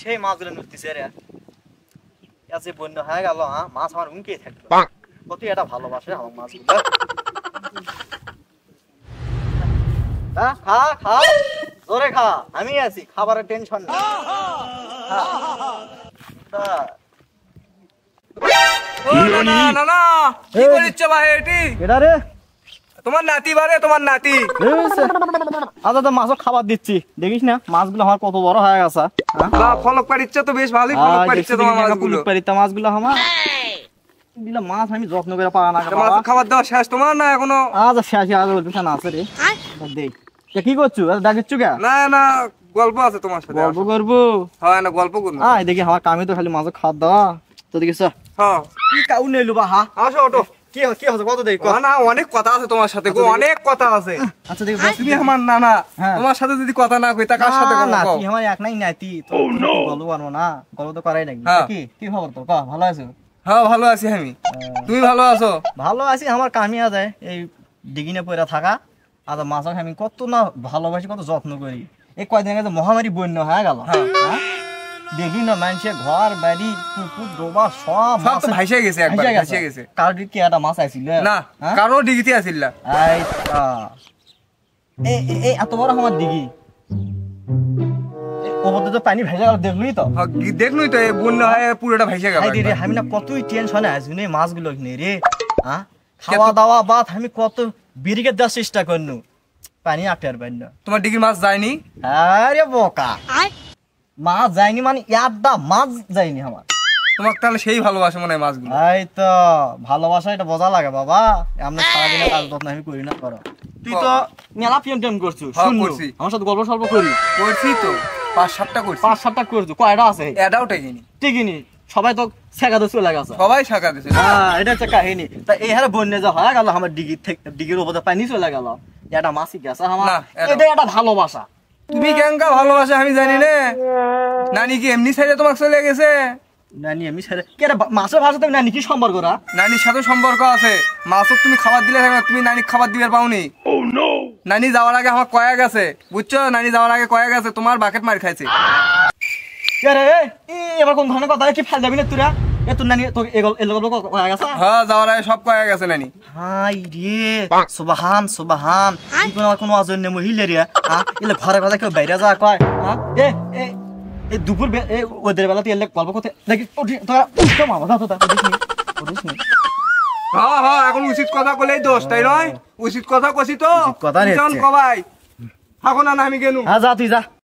সেই মাছগুলো নুকতেছে রে এত বন্য হয়ে গেল হ্যাঁ মাছ আমার উঁকিয়ে থাকবে কত এটা ভালোবাসে আমার মাছগুলো খা খা জোরে খা আমি আছি খাবারের টেনশন না না না কি ভাই এটি এটা রে তোমার নাতি বারে তোমার নাতি আচ্ছা তো আচ্ছা, মাছও খাবার দিচ্ছি দেখিস না মাছগুলো আমার কত বড় হয়ে গেছে হ্যাঁ? ফলক পাড়িচ্ছে তো বেশ ভালোই ফলক পাড়িচ্ছে তোমার মাছগুলো পাড়িতে মাছগুলো আমার মাছ আচ্ছা, খাবার শেষ না এখনো আজ আচ্ছা, শেষ না আছে কি না না গল্প আছে তোমার গল্প করবো গল্প দেখি আমার কামি তো খালি মাছ খাওয়া দাওয়া তো দেখিস হ্যাঁ কি কাউ আসো আচ্ছা, আচ্ছা, তুমি আমার ভালো আছো হ্যাঁ ভালো আছি আমি তুমি ভালো আছো ভালো আছি আমার কামি আছে এই ডিগিনে পড়া থাকা আর মাছ আমি কত না ভালোবাসি কত যত্ন করি এই কয়দিন আগে মহামারী বন্য হয়ে গেল হ্যাঁ, হ্যাঁ? দেখি না মানুষের ঘর বাড়ি পুকুর ডোবা সব সব তো ভাইসে গেছে একবার ভাইসে গেছে কার দিকে একটা মাছ আইছিল না হ্যাঁ? কারো ডিগিতে আইছিল আইতা এ এ এত বড় আমার দিগি হ্যাঁ, আমি কতই টেনশনে আছি নে মাছগুলো কিনে রে খাওয়া দাওয়া বাদ আমি কত বিরিকে দেওয়ার চেষ্টা করনু পানি আটটার বাইন তোমার ডিগির মাছ যায়নি আরে বোকা মাছ যায়নি মানে একটা মাছ যায়নি আমার তোমাকে তাহলে সেই ভালোবাসে মনে হয় মাছগুলো এই তো ভালোবাসা এটা বোঝা লাগে বাবা আমরা সারাদিনে কাজ যত্ন আমি করি না করো তুই তো মেলা টেম করছি আমার সাথে গল্প করি করছি তো পাঁচ সাতটা করছি পাঁচ সাতটা করছি কয়টা আছে এটাও টেকিনি টেকিনি সবাই তো শেখাতে চলে গেছে সবাই শেখাতে হ্যাঁ এটা হচ্ছে কাহিনী তা এই হারে বন্যা যা হয়ে গেল আমার ডিগির ওপরে পানি চলে গেল এটা মাসিক গেছে আমার এটা ভালোবাসা তুমি কেনকা ভালোবাসা আমি জানি না নানি কি এমনি সাইডে তোমার চলে গেছে নানি এমনি সাইডে কে মাছের ভাষা তুমি নানি কি সম্পর্ক রা নানির সাথে সম্পর্ক আছে মাছ তুমি খাবার দিলে থাকবে তুমি নানি খাবার দিবার পাওনি oh, নানি যাওয়ার আগে আমার কয়া গেছে বুঝছো নানি যাওয়ার আগে কয়া গেছে তোমার বাকেট মার খাইছে এবার কোন ধরনের কথা কি ফেল যাবি না তুরা এ তোর নানি তো এগল এগল কয়া গেছে হ্যাঁ যাওয়ার আগে সব কয়া গেছে নানি হাই রে সুবহান সুবহান কি কোনো কোনো আজন মহিলা রে হ্যাঁ এলে ঘরে কথা কেউ বাইরে যা কয় হ্যাঁ এ এ এ দুপুর এ ওদের বেলা তুই এলে গল্প করতে দেখি তোরা উঠতে মামা দাও দাও বুঝিস নি হ্যাঁ হ্যাঁ এখন উচিত কথা কলেই দোষ তাই নয় উচিত কথা কছি তো কথা নেই কবাই হাকো না আমি গেলু হ্যাঁ যা তুই যা